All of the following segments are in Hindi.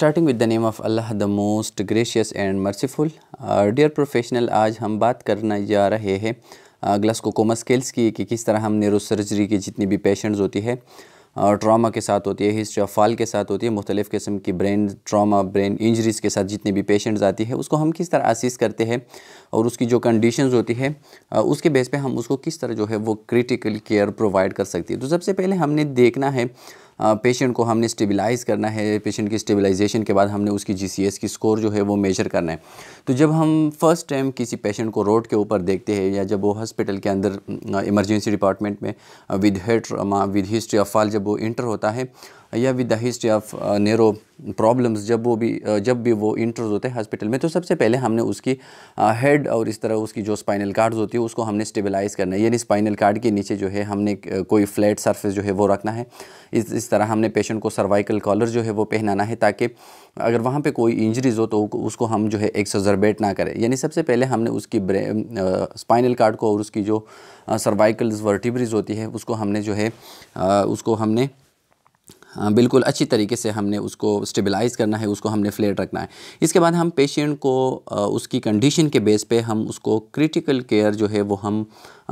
starting with the name of Allah the most gracious and merciful dear professional आज हम बात करने जा रहे हैं ग्लास्कोकोमा uh, स्केल्स की कि किस तरह हम नेरो सर्जरी की जितनी भी पेशेंट्स होती है ट्रामा के साथ होती है हिस्ट्री ऑफ फॉल के साथ होती है मुख्तलिफ़ किस्म की ब्रेन ट्रामा ब्रेन इंजरीज़ के साथ जितनी भी पेशेंट्स आती है उसको हम किस तरह असिस करते हैं और उसकी जो कंडीशन होती है uh, उसके बेस पे हम उसको किस तरह जो है वो क्रिटिकल केयर प्रोवाइड कर सकती है तो सबसे पहले हमने देखना है पेशेंट को हमने स्टेबलाइज़ करना है पेशेंट की स्टेबलाइजेशन के बाद हमने उसकी जी की स्कोर जो है वो मेजर करना है तो जब हम फर्स्ट टाइम किसी पेशेंट को रोड के ऊपर देखते हैं या जब वो हॉस्पिटल के अंदर इमरजेंसी डिपार्टमेंट में with head trauma with history of fall जब वो इंटर होता है या with the history of neuro problems जब वो भी जब भी वो इंटर होते हैं हॉस्पिटल में तो सबसे पहले हमने उसकी हेड और इस तरह उसकी जो स्पाइनल कार्ड्स होती है उसको हमने स्टेबलाइज़ करना है यानी स्पाइनल कार्ड के नीचे जो है हमने कोई फ्लैट सरफेस जो है वो रखना है इस इस इस तरह हमने पेशेंट को सर्वाइकल कॉलर जो है वो पहनाना है ताकि अगर वहाँ पे कोई इंजरीज हो तो उसको हम जो है सजरबेट ना करें यानी सबसे पहले हमने उसकी स्पाइनल कार्ड को और उसकी जो सर्वाइकल्स वर्टिब्रीज होती है उसको हमने जो है आ, उसको हमने हाँ, बिल्कुल अच्छी तरीके से हमने उसको स्टेबलाइज़ करना है उसको हमने फ्लेट रखना है इसके बाद हम पेशेंट को उसकी कंडीशन के बेस पे हम उसको क्रिटिकल केयर जो है वो हम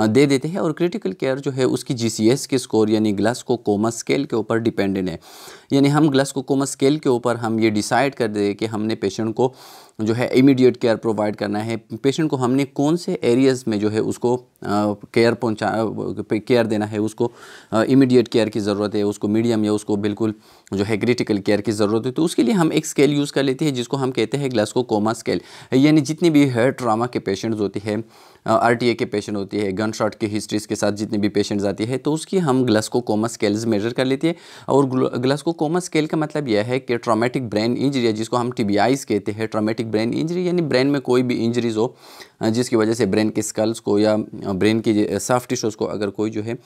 दे देते हैं और क्रिटिकल केयर जो है उसकी जीसीएस के स्कोर यानी ग्लस को कोमा स्केल के ऊपर डिपेंडेंट है यानी हम ग्लस को कोमा स्केल के ऊपर हम ये डिसाइड कर दें कि हमने पेशेंट को जो है इमीडिएट केयर प्रोवाइड करना है पेशेंट को हमने कौन से एरियाज़ में जो है उसको केयर पहुंचा केयर देना है उसको इमीडिएट केयर की ज़रूरत है उसको मीडियम या उसको बिल्कुल जो है क्रिटिकल केयर की ज़रूरत है तो उसके लिए हम एक स्केल यूज़ कर लेते हैं जिसको हम कहते हैं ग्लास्को कोमा स्केल यानी जितनी भी हेयर ट्रामा के पेशेंट्स होते हैं आरटीए के पेशेंट होती है गन शॉट की हिस्ट्रीज के साथ जितनी भी पेशेंट्स आती है तो उसकी हम ग्लस्कोकोमा स्केल्स मेजर कर लेती है और ग्लस्कोकोमा स्केल का मतलब यह है कि ट्रामेटिक ब्रेन इंजरी है जिसको हम टीबीआईस कहते हैं ट्रामेटिक ब्रेन इंजरी यानी ब्रेन में कोई भी इंजरीज हो जिसकी वजह से ब्रेन के स्कल्स को या ब्रेन की सॉफ्ट टिश्यूज़ को अगर कोई जो है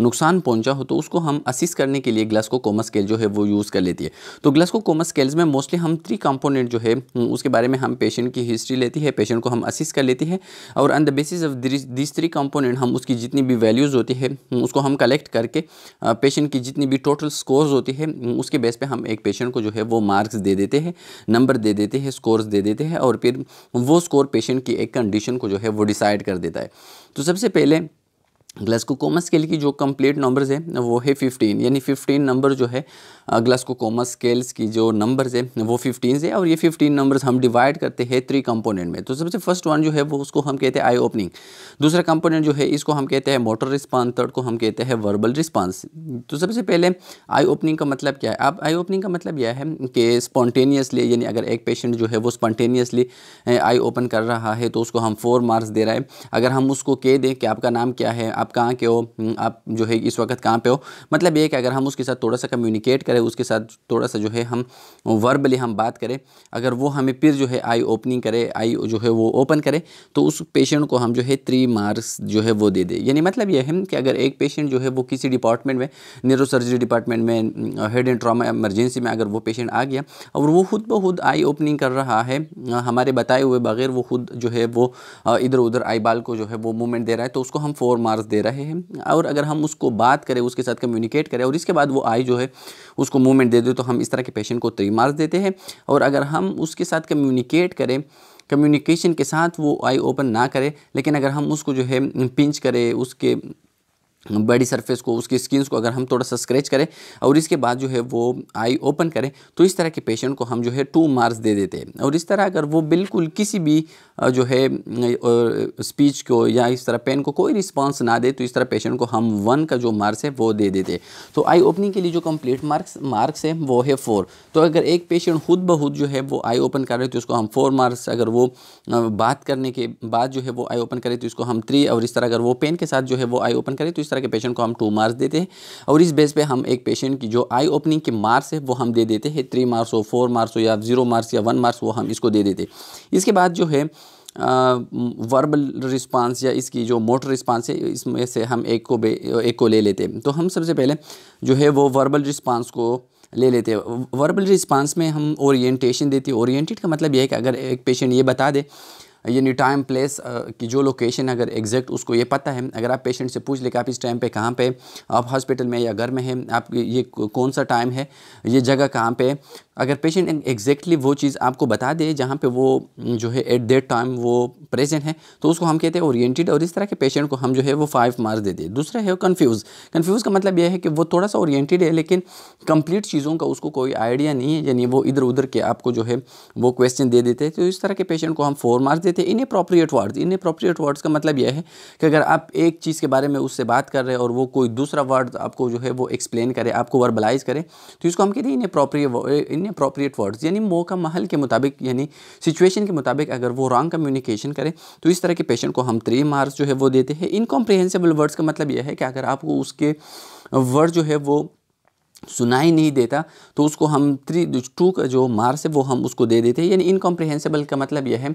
नुकसान पहुंचा हो तो उसको हम असिस्ट करने के लिए ग्लस्को कोमा स्केल जो है वो यूज़ कर लेती है तो ग्लस्को कोमा स्केल्स में मोस्टली हम थ्री कंपोनेंट जो है उसके बारे में हम पेशेंट की हिस्ट्री लेती है पेशेंट को हम असिस्ट कर लेती है और अंदर basis of this three component हम उसकी जितनी भी वैल्यूज़ होती है उसको हम कलेक्ट करके पेशेंट की जितनी भी टोटल स्कोर्स होती है उसके बेस पे हम एक पेशेंट को जो है वो मार्क्स दे देते हैं नंबर दे देते हैं स्कोर्स दे देते हैं और फिर वो स्कोर पेशेंट की एक कंडीशन को जो है वो डिसाइड कर देता है तो सबसे पहले ग्लास्कोकोमा स्केल की जो कंप्लीट नंबर्स हैं वो है फिफ्टीन यानी फिफ्टीन नंबर जो है ग्लास्कोकोमा स्केल्स की जो नंबर्स हैं वो फिफ्टीन है और ये फिफ्टीन नंबर्स हम डिवाइड करते हैं थ्री कंपोनेंट में तो सबसे फर्स्ट वन जो है वो उसको हम कहते हैं आई ओपनिंग दूसरा कंपोनेंट जो है इसको हम कहते हैं मोटर रिस्पॉन्स थर्ड को हम कहते हैं वर्बल रिस्पांस तो सबसे पहले आई ओपनिंग का मतलब क्या है आप आई ओपनिंग का मतलब यह है कि स्पॉन्टेनियसली यानी अगर एक पेशेंट जो है वो स्पॉन्टेनियसली आई ओपन कर रहा है तो उसको हम फोर मार्क्स दे रहा है अगर हम उसको कह दें कि आपका नाम क्या है आप कहाँ के हो हम्म, आप जो है इस वक्त कहाँ पे हो मतलब ये कि अगर हम उसके साथ थोड़ा सा कम्युनिकेट करें उसके साथ थोड़ा सा जो है हम वर्बली हम बात करें अगर वो हमें फिर जो है आई ओपनिंग करे आई जो है वो ओपन करे तो उस पेशेंट को हम जो है थ्री मार्क्स जो है वो दे दें यानी मतलब यह है कि अगर एक पेशेंट जो है वो किसी डिपार्टमेंट में न्यूरो सर्जरी डिपार्टमेंट में हेड एंड ट्रामा एमरजेंसी में अगर वो पेशेंट आ गया और वो खुद ब खुद आई ओपनिंग कर रहा है हमारे बताए हुए बगैर वो खुद जो है वो इधर उधर आई बाल को जो है वो मूवमेंट दे रहा है तो उसको हम फोर मार्क्स दे रहे हैं और अगर हम उसको बात करें उसके साथ कम्युनिकेट करें और इसके बाद वो आई जो है उसको मूवमेंट दे दे तो हम इस तरह के पेशेंट को थ्री मार्क्स देते हैं और अगर हम उसके साथ कम्युनिकेट करें कम्युनिकेशन के साथ वो आई ओपन ना करें लेकिन अगर हम उसको जो है पिंच करें उसके बॉडी सरफेस को उसकी स्किन्स को अगर हम थोड़ा सा स्क्रैच करें और इसके बाद जो है वो आई ओपन करें तो इस तरह के पेशेंट को हम जो है टू मार्क्स दे देते हैं और इस तरह अगर वो बिल्कुल किसी भी जो है स्पीच को या इस तरह पेन को कोई रिस्पांस ना दे तो इस तरह पेशेंट को हम वन का जो मार्क्स है वो दे देते तो आई ओपनिंग के लिए जो कम्प्लीट मार्क्स मार्क्स है वो है फ़ोर तो अगर एक पेशेंट खुद बहुत जो है वो आई ओपन कर रहे तो उसको हम फोर मार्क्स अगर वो बात करने के बाद जो है वो आई ओपन करें तो इसको हम थ्री और इस तरह अगर वो पेन के साथ जो है वो आई ओपन करें तो तरह के पेशेंट को हम टू मार्क्स देते हैं और इस बेस पे हम एक पेशेंट की जो आई ओपनिंग के मार्क्स है वो हम दे देते हैं थ्री मार्क्स हो फोर मार्क्स हो या जीरो मार्क्स या वन मार्क्स वो हम इसको दे देते इसके बाद जो है वर्बल रिस्पांस या इसकी जो मोटर रिस्पांस है इसमें से हम एक को एक को ले लेते हैं तो हम सबसे पहले जो है वो वर्बल रिस्पांस को ले लेते हैं वर्बल रिस्पांस में हम ओरिएंटेशन देते हैं ओरिएंटेड का मतलब यह है कि अगर एक पेशेंट ये बता दे यानी टाइम प्लेस की जो लोकेशन अगर एग्जैक्ट उसको ये पता है अगर आप पेशेंट से पूछ ले कि आप इस टाइम पे कहाँ पे आप हॉस्पिटल में या घर में हैं आप ये कौन सा टाइम है ये जगह कहाँ पे अगर पेशेंट एग्जैक्टली वो चीज़ आपको बता दे जहाँ पे वो जो है एट दैट टाइम वो प्रेजेंट है तो उसको हम कहते हैं ओरिएंटेड और इस तरह के पेशेंट को हम जो है वो फाइव मार्क्स दे दें दूसरा है कन्फ्यूज़ कन्फ्यूज़ का मतलब यह है कि वो थोड़ा सा ओरिएंटेड है लेकिन कंप्लीट चीज़ों का उसको कोई आइडिया नहीं है यानी वो इधर उधर के आपको जो है वो क्वेश्चन दे देते हैं तो इस तरह के पेशेंट को हम फोर मार्क्स देते हैं inappropriate words inappropriate words का मतलब यह है कि अगर आप एक चीज़ के बारे में उससे बात कर रहे हैं और वो कोई दूसरा वर्ड आपको जो है वो एक्सप्लेन करे आपको वर्बलाइज करे तो इसको हम कहते हैं इन अप्रोप्रिय अप्रोप्रिएट वर्ड्स यानी मौका महल के मुताबिक यानी सिचुएशन के मुताबिक अगर वो रॉन्ग कम्युनिकेशन करें तो इस तरह के पेशेंट को हम थ्री मार्क्स जो है वो देते हैं इनकॉम्प्रिहेंसिबल वर्ड्स का मतलब यह है कि अगर आपको उसके वर्ड जो है वो सुनाई नहीं देता तो उसको हम थ्री टू का जो मार्स है वो हम उसको दे देते हैं यानी इनकॉम्प्रिहेंसिबल का मतलब यह है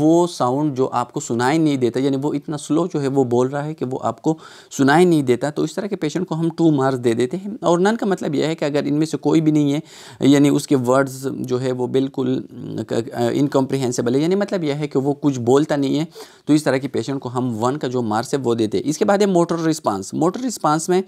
वो साउंड जो आपको सुनाई नहीं देता यानी वो इतना स्लो जो है वो बोल रहा है कि वो आपको सुनाई नहीं देता तो इस तरह के पेशेंट को हम टू मार्क्स दे देते हैं और नन का मतलब यह है कि अगर इनमें से कोई भी नहीं है यानी उसके वर्ड्स जो है वो बिल्कुल इनकॉम्प्रिहेंसिबल है यानी मतलब यह है कि वो कुछ बोलता नहीं है तो इस तरह के पेशेंट को हम वन का जो मार्क्स है वो देते हैं इसके बाद है मोटर रिस्पांस मोटर रिस्पांस में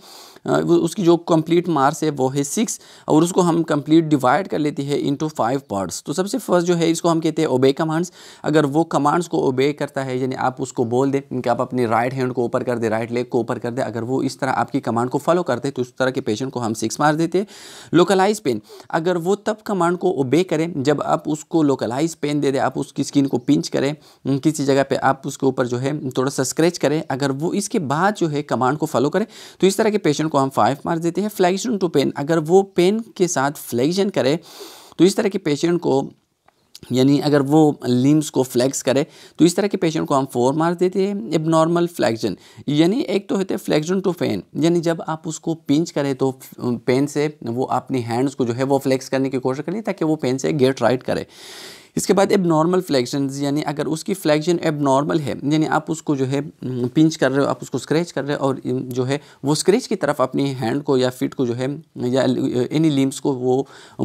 उसकी जो कम्प्लीट मार्क्स पास है वो है सिक्स और उसको हम कंप्लीट डिवाइड कर लेती है इनटू फाइव पार्ट्स तो सबसे फर्स्ट जो है इसको हम कहते हैं ओबे कमांड्स अगर वो कमांड्स को ओबे करता है यानी आप उसको बोल दें कि आप अपनी राइट हैंड को ऊपर कर दें राइट लेग को ऊपर कर दें अगर वो इस तरह आपकी कमांड को फॉलो करते तो उस तरह के पेशेंट को हम सिक्स मार देते लोकलाइज पेन अगर वो तब कमांड को ओबे करें जब आप उसको लोकलाइज पेन दे दें आप उसकी स्किन को पिंच करें किसी जगह पर आप उसके ऊपर जो है थोड़ा सा स्क्रेच करें अगर वो इसके बाद जो है कमांड को फॉलो करें तो इस तरह के पेशेंट को हम फाइव मार देते हैं फ्लैगस्टोन पेन अगर वो पेन के साथ फ्लेक्शन करे तो इस तरह के पेशेंट को यानी अगर वो लिम्स को फ्लैक्स करे तो इस तरह के पेशेंट को हम फोर मार्क्स देते हैं एब नॉर्मल फ्लैक्जन यानी एक तो होते हैं फ्लैक्जन टू पेन यानी जब आप उसको पिंच करें तो पेन से वो अपनी हैंड्स को जो है वो फ्लैक्स करने की कोशिश करें ताकि वो पेन से गेट राइट करे इसके बाद एब नॉर्मल फ्लैक्शन यानी अगर उसकी फ्लैक्शन एब नॉर्मल है यानी आप उसको जो है पिंच हम्म, कर रहे हो आप उसको स्क्रैच कर रहे हो और जो है वो स्क्रैच की तरफ अपनी हैंड को या फिट को जो है या एनी लिम्स को वो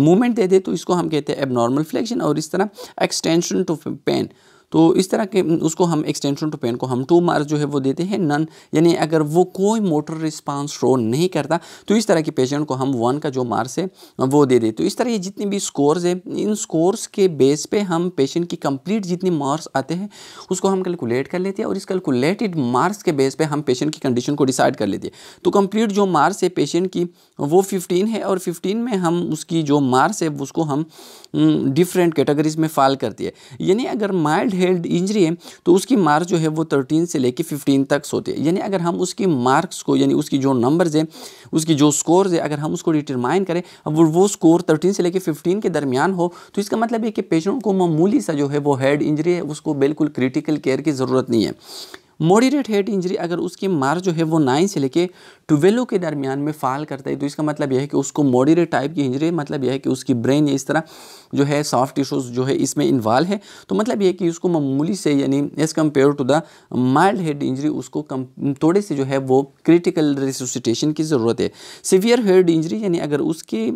मूवमेंट दे दे तो इसको हम कहते हैं एब नॉर्मल फ्लैक्शन और इस तरह एक्सटेंशन टू पेन तो इस तरह के उसको हम एक्सटेंशन टू पेन को हम टू मार्क्स जो है वो देते हैं नन यानी अगर वो कोई मोटर रिस्पांस शो नहीं करता तो इस तरह के पेशेंट को हम वन का जो मार्क्स है वो दे देते तो इस तरह ये जितने भी स्कोर्स हैं इन स्कोर्स के बेस पे हम पेशेंट की कंप्लीट जितने मार्क्स आते हैं उसको हम कैलकुलेट कर लेते हैं और इस कैलकुलेटेड मार्क्स के बेस पर हम पेशेंट की कंडीशन को डिसाइड कर लेते हैं तो कंप्लीट जो मार्क्स है पेशेंट की वो फिफ्टीन है और फिफ्टीन में हम उसकी जो मार्क्स है उसको हम डिफरेंट हम्म, कैटेगरीज में फाल करती है यानी अगर माइल्ड हेल्ड इंजरी है तो उसकी मार्क्स जो है वो थर्टीन से लेकर फिफ्टीन तक होती है यानी अगर हम उसकी मार्क्स को यानी उसकी जो नंबर्स है उसकी जो स्कोर है अगर हम उसको डिटरमाइन करें अब वो स्कोर थर्टीन से लेकर फिफ्टीन के दरमियान हो तो इसका मतलब है कि पेशेंट को मामूली सा जो है वो हेड इंजरी है उसको बिल्कुल क्रिटिकल केयर की ज़रूरत नहीं है मॉडरेट हेड इंजरी अगर उसकी मार जो है वो नाइन से लेके ट्वेल्व के दरमियान में फाल करता है तो इसका मतलब यह है कि उसको मॉडरेट टाइप की इंजरी मतलब यह है कि उसकी ब्रेन इस तरह जो है सॉफ्ट टिश्यूज़ जो है इसमें इन्वाल्व है तो मतलब यह कि उसको मामूली से यानी as compare to the mild head injury उसको कम थोड़े से जो है वो क्रिटिकल रिसोसिटेशन की ज़रूरत है सिवियर हेड इंजरी यानी अगर उसकी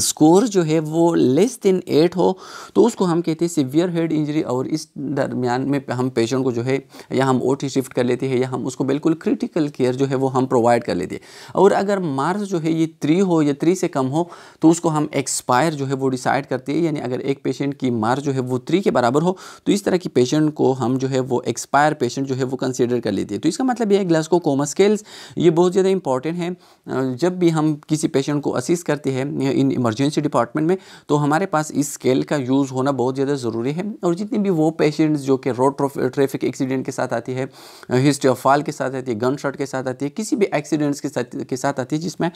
स्कोर जो है वो लेस देन एट हो तो उसको हम कहते हैं सिवियर हेड इंजरी और इस दरमियान में हम पेशेंट को जो है या हम ओ शिफ्ट कर लेते हैं या हम उसको बिल्कुल क्रिटिकल केयर जो है वो हम प्रोवाइड कर लेते हैं और अगर मार्स जो है ये थ्री हो या थ्री से कम हो तो उसको हम एक्सपायर जो है वो डिसाइड करते हैं यानी अगर एक पेशेंट की मार्स जो है वो थ्री के बराबर हो तो इस तरह की पेशेंट को हम जो है वो एक्सपायर पेशेंट जो है वो कंसिडर कर लेते हैं तो इसका मतलब यह है ग्लासको कोमा स्केल्स ये बहुत ज़्यादा इंपॉर्टेंट है जब भी हम किसी पेशेंट को असिस्ट करते हैं इन इमरजेंसी डिपार्टमेंट में तो हमारे पास इस स्केल का यूज़ होना बहुत ज़्यादा ज़रूरी है और जितनी भी वो पेशेंट्स जो कि रोड ट्रैफिक एक्सीडेंट के साथ आती है हिस्ट्री ऑफ फॉल के साथ आती है गन शॉट के साथ आती है किसी भी एक्सीडेंट्स के साथ के साथ आती है जिसमें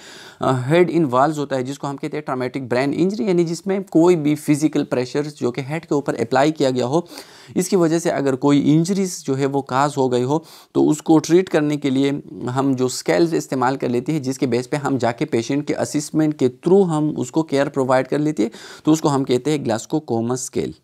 हेड वाल्व होता है जिसको हम कहते हैं ट्रामेटिक ब्रेन इंजरी यानी जिसमें कोई भी फिजिकल प्रेशर जो कि हेड के ऊपर अप्लाई किया गया हो इसकी वजह से अगर कोई इंजरीज जो है वो काज हो गई हो तो उसको ट्रीट करने के लिए हम जो स्केल्स इस्तेमाल कर लेते हैं जिसके बेस पे हम जाके पेशेंट के असिस्मेंट के थ्रू हम उसको केयर प्रोवाइड कर लेती है तो उसको हम कहते हैं ग्लास्को कोमा स्केल